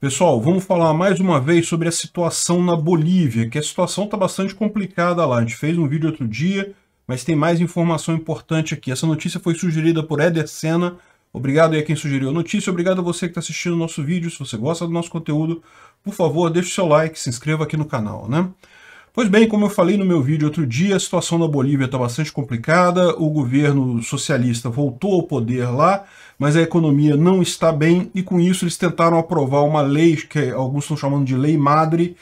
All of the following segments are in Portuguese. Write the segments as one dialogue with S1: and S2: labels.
S1: Pessoal, vamos falar mais uma vez sobre a situação na Bolívia, que a situação está bastante complicada lá. A gente fez um vídeo outro dia, mas tem mais informação importante aqui. Essa notícia foi sugerida por Eder Senna. Obrigado aí a quem sugeriu a notícia, obrigado a você que está assistindo o nosso vídeo. Se você gosta do nosso conteúdo, por favor, deixe o seu like, se inscreva aqui no canal, né? Pois bem, como eu falei no meu vídeo outro dia, a situação na Bolívia está bastante complicada, o governo socialista voltou ao poder lá, mas a economia não está bem, e com isso eles tentaram aprovar uma lei, que alguns estão chamando de lei madre,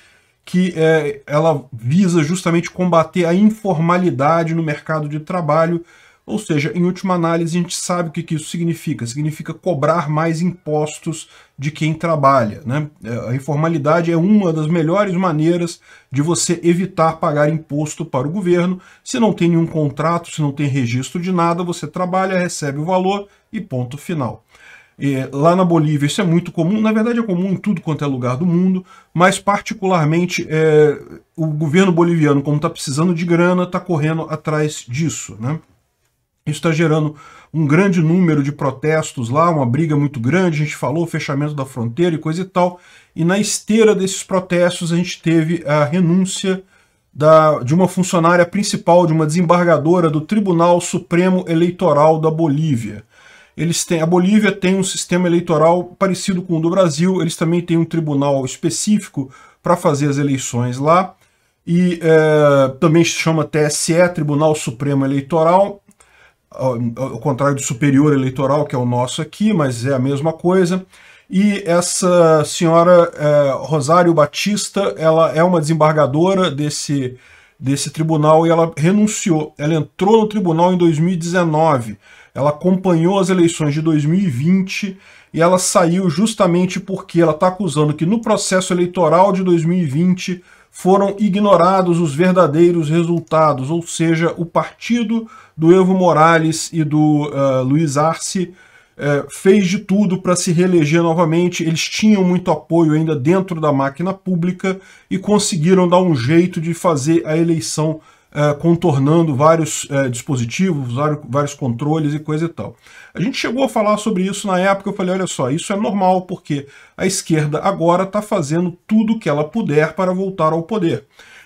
S1: que é, ela visa justamente combater a informalidade no mercado de trabalho, ou seja, em última análise, a gente sabe o que, isso significa. Significa cobrar mais impostos de quem trabalha. Né? É, a informalidade é uma das melhores maneiras de você evitar pagar imposto para o governo. Se não tem nenhum contrato, se não tem registro de nada, você trabalha, recebe o valor e ponto final. lá na Bolívia isso é muito comum, na verdade é comum em tudo quanto é lugar do mundo, mas particularmente é, o governo boliviano, como está precisando de grana, está correndo atrás disso. Né? Isso está gerando um grande número de protestos lá, uma briga muito grande. A gente falou fechamento da fronteira e coisa e tal. E na esteira desses protestos, a gente teve a renúncia da, de uma funcionária principal, de uma desembargadora do Tribunal Supremo Eleitoral da Bolívia. Eles têm, a Bolívia tem um sistema eleitoral parecido com o do Brasil, eles também têm um tribunal específico para fazer as eleições lá, e é, também se chama TSE, Tribunal Supremo Eleitoral, ao, contrário do superior eleitoral, que é o nosso aqui, mas é a mesma coisa. E essa senhora é, Rosário Batista, ela é uma desembargadora desse, desse tribunal e ela renunciou. Ela entrou no tribunal em 2019. Ela acompanhou as eleições de 2020 e ela saiu justamente porque ela está acusando que no processo eleitoral de 2020 foram ignorados os verdadeiros resultados, ou seja, o partido do Evo Morales e do uh, Luiz Arce uh, fez de tudo para se reeleger novamente. Eles tinham muito apoio ainda dentro da máquina pública e conseguiram dar um jeito de fazer a eleição é, contornando vários é, dispositivos, vários, vários controles e coisa e tal. A gente chegou a falar sobre isso na época, eu falei, olha só, isso é normal, porque a esquerda agora está fazendo tudo o que ela puder para voltar ao poder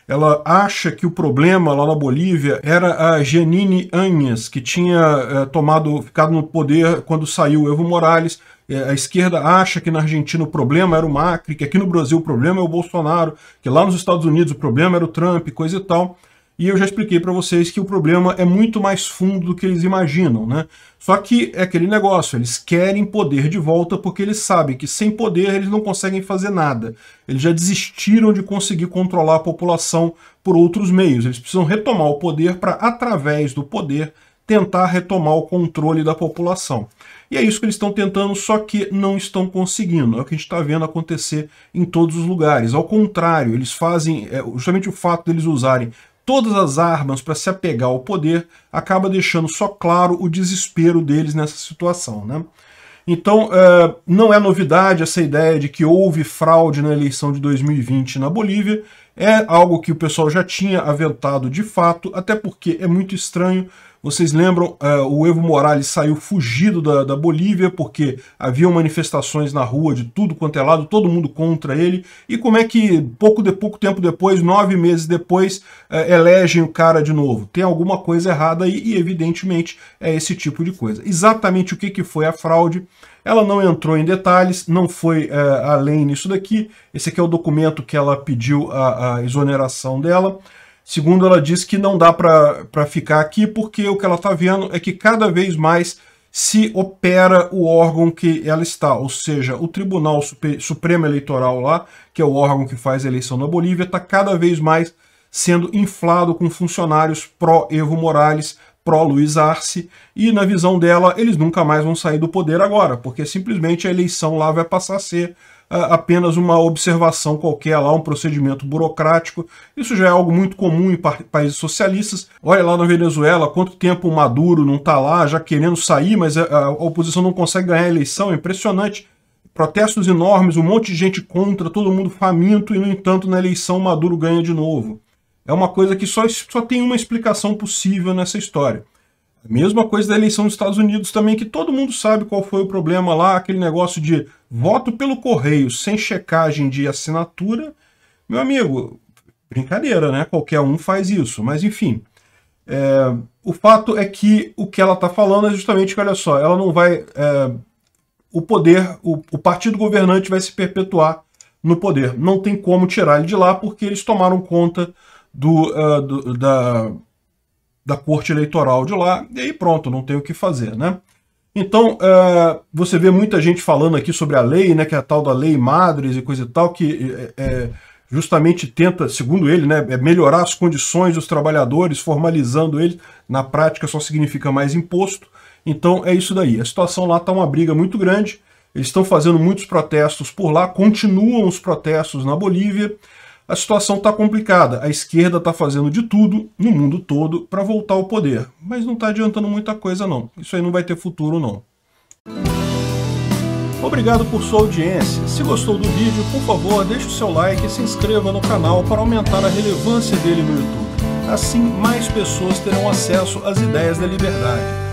S1: ela acha que o problema lá na Bolívia era a Janine Anhas, que tinha é, tomado, ficado no poder quando saiu Evo Morales. É, a esquerda acha que na Argentina o problema era o Macri, que aqui no Brasil o problema é o Bolsonaro, que lá nos Estados Unidos o problema era o Trump, coisa e tal e eu já expliquei para vocês que o problema é muito mais fundo do que eles imaginam, né? Só que é aquele negócio, eles querem poder de volta porque eles sabem que sem poder eles não conseguem fazer nada. Eles já desistiram de conseguir controlar a população por outros meios. Eles precisam retomar o poder para, através do poder, tentar retomar o controle da população. E é isso que eles estão tentando, só que não estão conseguindo. É o que a gente está vendo acontecer em todos os lugares. Ao contrário, eles fazem, é, justamente o fato deles usarem todas as armas para se apegar ao poder, acaba deixando só claro o desespero deles nessa situação. Né? Então, é, não é novidade essa ideia de que houve fraude na eleição de 2020 na Bolívia, é algo que o pessoal já tinha aventado de fato, até porque é muito estranho vocês lembram, uh, o Evo Morales saiu fugido da, da Bolívia porque haviam manifestações na rua de tudo quanto é lado, todo mundo contra ele. E como é que pouco, de, pouco tempo depois, nove meses depois, uh, elegem o cara de novo? Tem alguma coisa errada aí e, evidentemente, é esse tipo de coisa. Exatamente o que, que foi a fraude? Ela não entrou em detalhes, não foi uh, além nisso daqui. Esse aqui é o documento que ela pediu a, a exoneração dela. Segundo, ela diz que não dá para ficar aqui porque o que ela está vendo é que cada vez mais se opera o órgão que ela está, ou seja, o Tribunal Supremo Eleitoral lá, que é o órgão que faz a eleição na Bolívia, está cada vez mais sendo inflado com funcionários pró-Evo Morales, pró-Luiz Arce, e na visão dela, eles nunca mais vão sair do poder agora, porque simplesmente a eleição lá vai passar a ser ah, apenas uma observação qualquer lá, um procedimento burocrático. Isso já é algo muito comum em países socialistas. Olha lá na Venezuela, quanto tempo o Maduro não está lá, já querendo sair, mas ah, a oposição não consegue ganhar a eleição, é impressionante. Protestos enormes, um monte de gente contra, todo mundo faminto, e no entanto na eleição Maduro ganha de novo é uma coisa que só, só tem uma explicação possível nessa história. A mesma coisa da eleição dos Estados Unidos também, que todo mundo sabe qual foi o problema lá, aquele negócio de voto pelo correio sem checagem de assinatura. Meu amigo, brincadeira, né? Qualquer um faz isso, mas enfim. É, o fato é que o que ela está falando é justamente que, olha só, ela não vai. É, o poder, o, o partido governante vai se perpetuar no poder. Não tem como tirar ele de lá porque eles tomaram conta do, uh, do, da, da corte eleitoral de lá, e aí pronto, não tem o que fazer, né? Então, uh, você vê muita gente falando aqui sobre a lei, né, que é a tal da lei Madres e coisa e tal, que é, justamente tenta, segundo ele, né, é melhorar as condições dos trabalhadores, formalizando eles. Na prática só significa mais imposto. Então é isso daí. A situação lá está uma briga muito grande. Eles estão fazendo muitos protestos por lá, continuam os protestos na Bolívia a situação está complicada. A esquerda está fazendo de tudo, no mundo todo, para voltar ao poder. Mas não está adiantando muita coisa, não. Isso aí não vai ter futuro, não. Obrigado por sua audiência. Se gostou do vídeo, por favor, deixe o seu like e se inscreva no canal para aumentar a relevância dele no YouTube. Assim, mais pessoas terão acesso às ideias da liberdade